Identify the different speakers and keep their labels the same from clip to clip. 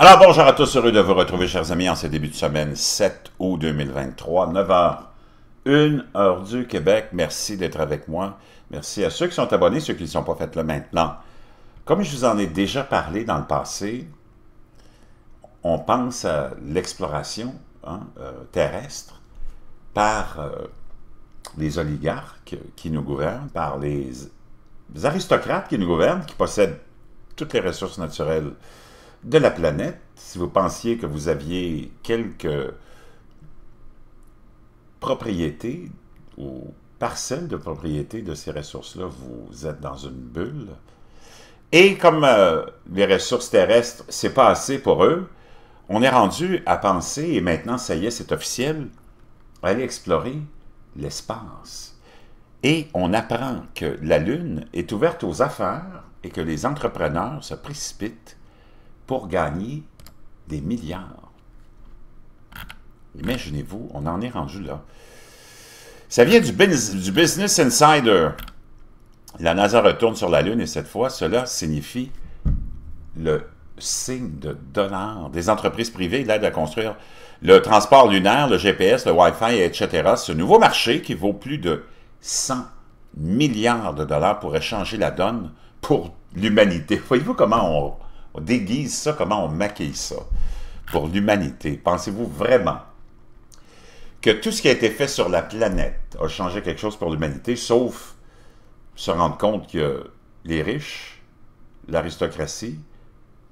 Speaker 1: Alors bonjour à tous, heureux de vous retrouver chers amis en ce début de semaine 7 août 2023, 9h, 1 heure du Québec. Merci d'être avec moi. Merci à ceux qui sont abonnés, ceux qui ne sont pas faits là maintenant. Comme je vous en ai déjà parlé dans le passé, on pense à l'exploration hein, euh, terrestre par euh, les oligarques qui nous gouvernent, par les aristocrates qui nous gouvernent, qui possèdent toutes les ressources naturelles de la planète, si vous pensiez que vous aviez quelques propriétés ou parcelles de propriétés de ces ressources-là, vous êtes dans une bulle. Et comme euh, les ressources terrestres, c'est pas assez pour eux, on est rendu à penser, et maintenant, ça y est, c'est officiel, allez explorer l'espace. Et on apprend que la Lune est ouverte aux affaires et que les entrepreneurs se précipitent pour gagner des milliards. Imaginez-vous, on en est rendu là. Ça vient du, Business Insider. La NASA retourne sur la Lune et cette fois, cela signifie le signe de dollars. des entreprises privées, l'aide à construire le transport lunaire, le GPS, le Wi-Fi, etc. Ce nouveau marché qui vaut plus de 100 milliards de dollars pourrait changer la donne pour l'humanité. Voyez-vous comment on déguise ça, comment on maquille ça pour l'humanité? Pensez-vous vraiment que tout ce qui a été fait sur la planète a changé quelque chose pour l'humanité, sauf se rendre compte que les riches, l'aristocratie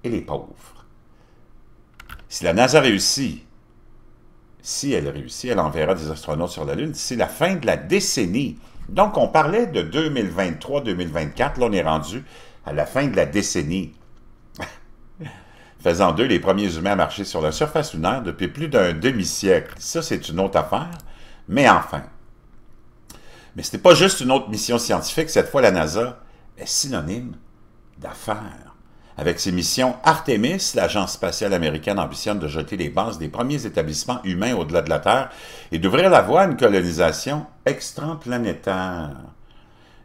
Speaker 1: et les pauvres. Si la NASA réussit, si elle réussit, elle enverra des astronautes sur la Lune C'est la fin de la décennie. Donc, on parlait de 2023-2024, là, on est rendu à la fin de la décennie faisant d'eux les premiers humains à marcher sur la surface lunaire depuis plus d'un demi-siècle. Ça, c'est une autre affaire, mais enfin. Mais ce n'est pas juste une autre mission scientifique, cette fois la NASA est synonyme d'affaires. Avec ses missions Artemis, l'agence spatiale américaine ambitionne de jeter les bases des premiers établissements humains au-delà de la Terre et d'ouvrir la voie à une colonisation extraplanétaire.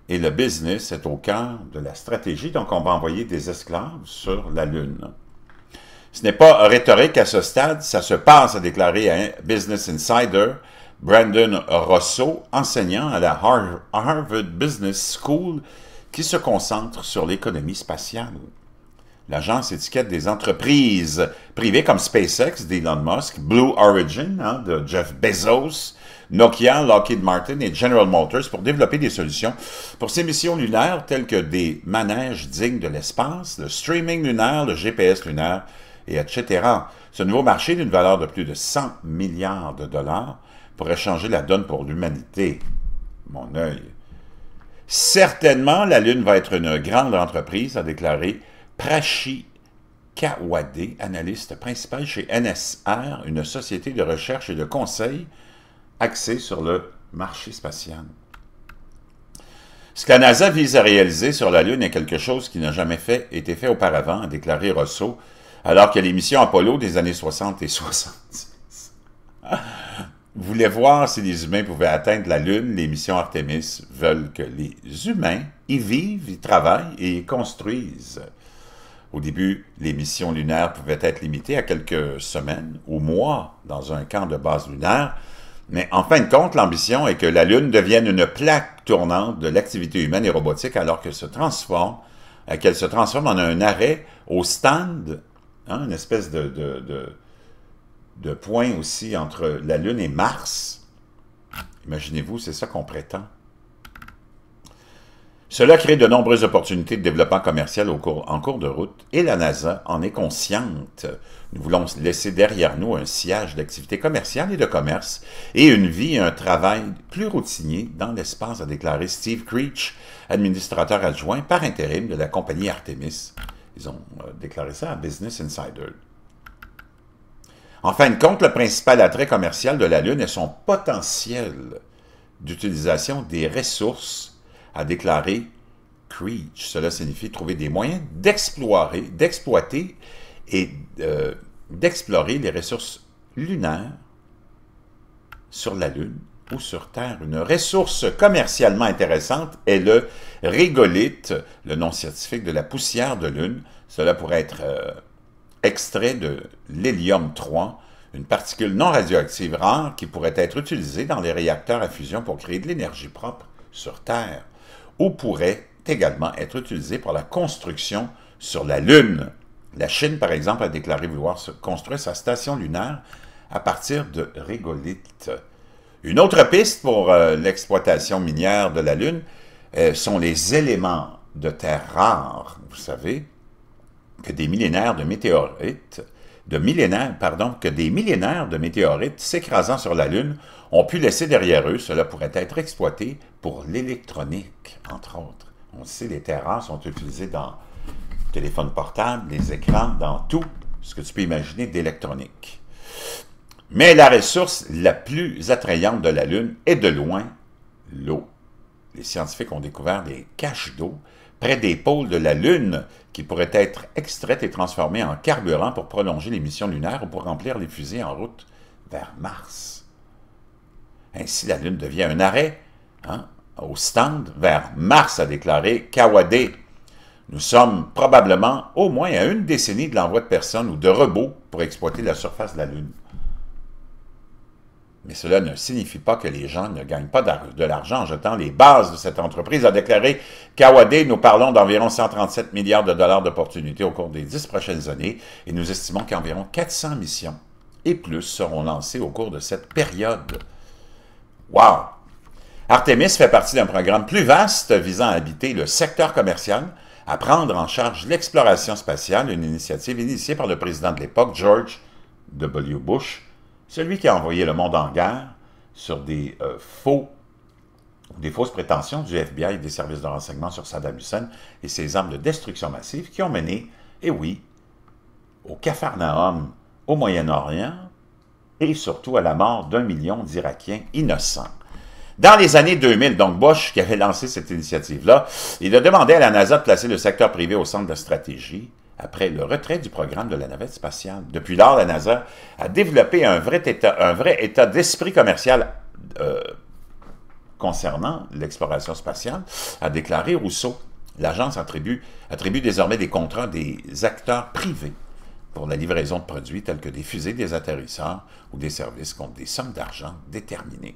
Speaker 1: Et le business est au cœur de la stratégie, donc on va envoyer des esclaves sur la Lune. Ce n'est pas rhétorique à ce stade, ça se passe, a déclaré à Business Insider Brandon Rosso, enseignant à la Harvard Business School, qui se concentre sur l'économie spatiale. L'agence étiquette des entreprises privées comme SpaceX d'Elon Musk, Blue Origin hein, de Jeff Bezos, Nokia, Lockheed Martin et General Motors pour développer des solutions pour ces missions lunaires telles que des manèges dignes de l'espace, le streaming lunaire, le GPS lunaire et etc. Ce nouveau marché d'une valeur de plus de 100 milliards de dollars pourrait changer la donne pour l'humanité. Mon œil. Certainement, la Lune va être une grande entreprise, a déclaré Prachi Kawade, analyste principal chez NSR, une société de recherche et de conseil axée sur le marché spatial. Ce que la NASA vise à réaliser sur la Lune est quelque chose qui n'a jamais fait, été fait auparavant, a déclaré Rousseau, alors que l'émission Apollo des années 60 et 70 voulait voir si les humains pouvaient atteindre la Lune. Les missions Artemis veulent que les humains y vivent, y travaillent et y construisent. Au début, les missions lunaires pouvaient être limitées à quelques semaines ou mois dans un camp de base lunaire, mais en fin de compte, l'ambition est que la Lune devienne une plaque tournante de l'activité humaine et robotique alors qu'elle se transforme euh, en un arrêt au stand Hein, une espèce de, point aussi entre la Lune et Mars. Imaginez-vous, c'est ça qu'on prétend. Cela crée de nombreuses opportunités de développement commercial en cours de route et la NASA en est consciente. Nous voulons laisser derrière nous un sillage d'activités commerciales et de commerce et une vie et un travail plus routinier dans l'espace, a déclaré Steve Creech, administrateur adjoint par intérim de la compagnie Artemis ils ont euh, déclaré ça à Business Insider. En fin de compte, le principal attrait commercial de la Lune est son potentiel d'utilisation des ressources, a déclaré Creech. Cela signifie trouver des moyens d'explorer, d'exploiter et euh, d'explorer les ressources lunaires sur la Lune sur Terre. Une ressource commercialement intéressante est le régolithe, le nom scientifique de la poussière de lune. Cela pourrait être euh, extrait de l'hélium 3, une particule non radioactive rare qui pourrait être utilisée dans les réacteurs à fusion pour créer de l'énergie propre sur Terre, ou pourrait également être utilisée pour la construction sur la Lune. La Chine, par exemple, a déclaré vouloir construire sa station lunaire à partir de régolithes. Une autre piste pour euh, l'exploitation minière de la Lune euh, sont les éléments de terres rares. Vous savez que des millénaires de météorites, de millénaires, pardon, que des millénaires de météorites s'écrasant sur la Lune ont pu laisser derrière eux. Cela pourrait être exploité pour l'électronique, entre autres. On sait les terres rares sont utilisées dans téléphones portables, les écrans, dans tout ce que tu peux imaginer d'électronique. Mais la ressource la plus attrayante de la Lune est de loin l'eau. Les scientifiques ont découvert des caches d'eau près des pôles de la Lune qui pourraient être extraites et transformées en carburant pour prolonger les missions lunaires ou pour remplir les fusées en route vers Mars. Ainsi, la Lune devient un arrêt hein, au stand vers Mars, a déclaré Kawade. Nous sommes probablement au moins à une décennie de l'envoi de personnes ou de robots pour exploiter la surface de la Lune. Mais cela ne signifie pas que les gens ne gagnent pas de l'argent en jetant les bases de cette entreprise, a déclaré Kawade. Nous parlons d'environ 137 milliards de dollars d'opportunités au cours des dix prochaines années et nous estimons qu'environ 400 missions et plus seront lancées au cours de cette période. Wow! Artemis fait partie d'un programme plus vaste visant à habiter le secteur commercial, à prendre en charge l'exploration spatiale, une initiative initiée par le président de l'époque, George W. Bush, celui qui a envoyé le monde en guerre sur des euh, faux des fausses prétentions du FBI et des services de renseignement sur Saddam Hussein et ses armes de destruction massive qui ont mené, et eh oui, au cafarnaum au Moyen-Orient et surtout à la mort d'un million d'Irakiens innocents. Dans les années 2000, donc Bosch qui avait lancé cette initiative-là, il a demandé à la NASA de placer le secteur privé au centre de la stratégie après le retrait du programme de la navette spatiale. Depuis lors, la NASA a développé un vrai état, d'esprit commercial euh, concernant l'exploration spatiale, a déclaré Rousseau. L'agence attribue, attribue désormais des contrats des acteurs privés pour la livraison de produits tels que des fusées, des atterrisseurs ou des services contre des sommes d'argent déterminées.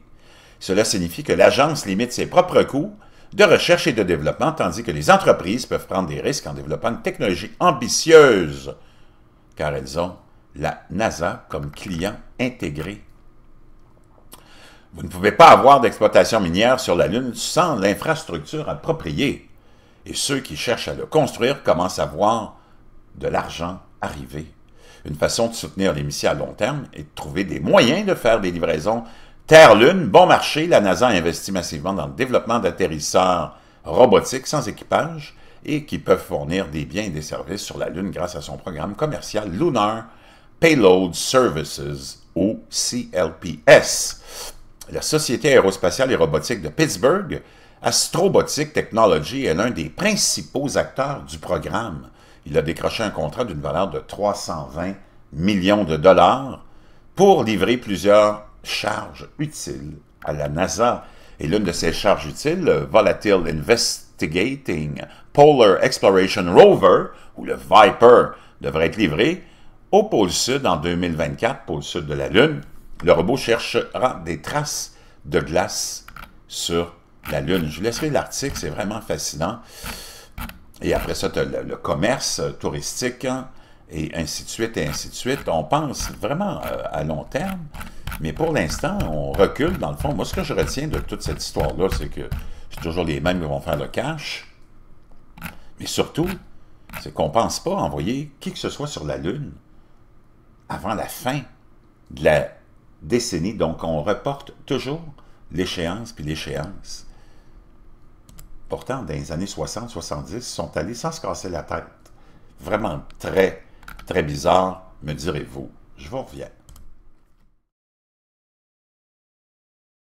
Speaker 1: Cela signifie que l'agence limite ses propres coûts de recherche et de développement, tandis que les entreprises peuvent prendre des risques en développant une technologie ambitieuse, car elles ont la NASA comme client intégré. Vous ne pouvez pas avoir d'exploitation minière sur la Lune sans l'infrastructure appropriée. Et ceux qui cherchent à le construire commencent à voir de l'argent arriver. Une façon de soutenir les missions à long terme est de trouver des moyens de faire des livraisons Terre-Lune, bon marché, la NASA investit massivement dans le développement d'atterrisseurs robotiques sans équipage et qui peuvent fournir des biens et des services sur la Lune grâce à son programme commercial Lunar Payload Services, ou CLPS. La Société aérospatiale et robotique de Pittsburgh, Astrobotic Technology, est l'un des principaux acteurs du programme. Il a décroché un contrat d'une valeur de 320 millions de dollars pour livrer plusieurs charge utile à la NASA. Et l'une de ces charges utiles, le euh, Volatile Investigating Polar Exploration Rover, ou le Viper, devrait être livré au pôle sud en 2024, pôle sud de la Lune. Le robot cherchera des traces de glace sur la Lune. Je vous laisserai l'article, c'est vraiment fascinant. Et après ça, le, commerce touristique, hein, et ainsi de suite, et ainsi de suite. On pense vraiment euh, à long terme. Mais pour l'instant, on recule dans le fond. Moi, ce que je retiens de toute cette histoire-là, c'est que c'est toujours les mêmes qui vont faire le cash. Mais surtout, c'est qu'on ne pense pas envoyer qui que ce soit sur la Lune avant la fin de la décennie. Donc, on reporte toujours l'échéance puis l'échéance. Pourtant, dans les années 60, 70, ils sont allés sans se casser la tête. Vraiment très, très bizarre, me direz-vous. Je vous reviens.